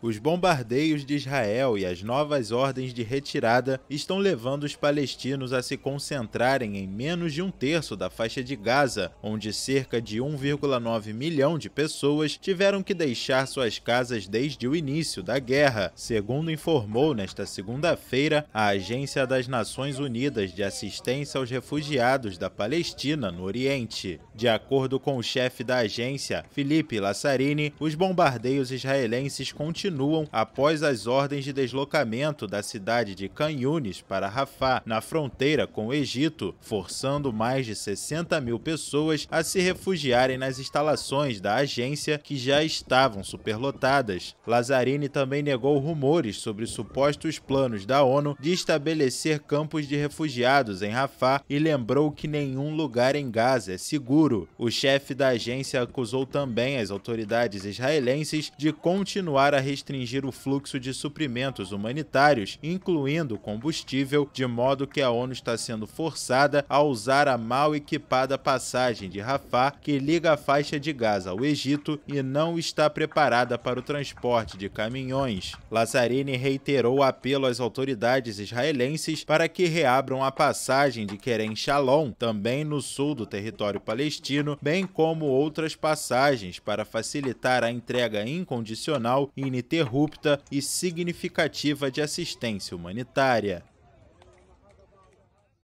Os bombardeios de Israel e as novas ordens de retirada estão levando os palestinos a se concentrarem em menos de um terço da faixa de Gaza, onde cerca de 1,9 milhão de pessoas tiveram que deixar suas casas desde o início da guerra, segundo informou nesta segunda-feira a Agência das Nações Unidas de Assistência aos Refugiados da Palestina no Oriente. De acordo com o chefe da agência, Felipe Lassarini, os bombardeios israelenses continuam continuam após as ordens de deslocamento da cidade de Canhunes para Rafah, na fronteira com o Egito, forçando mais de 60 mil pessoas a se refugiarem nas instalações da agência que já estavam superlotadas. Lazzarini também negou rumores sobre supostos planos da ONU de estabelecer campos de refugiados em Rafah e lembrou que nenhum lugar em Gaza é seguro. O chefe da agência acusou também as autoridades israelenses de continuar a restringir o fluxo de suprimentos humanitários, incluindo combustível, de modo que a ONU está sendo forçada a usar a mal equipada passagem de Rafah, que liga a faixa de Gaza ao Egito, e não está preparada para o transporte de caminhões. Lazzarini reiterou o apelo às autoridades israelenses para que reabram a passagem de Kerem Shalom, também no sul do território palestino, bem como outras passagens para facilitar a entrega incondicional e ininterrupta e significativa de assistência humanitária.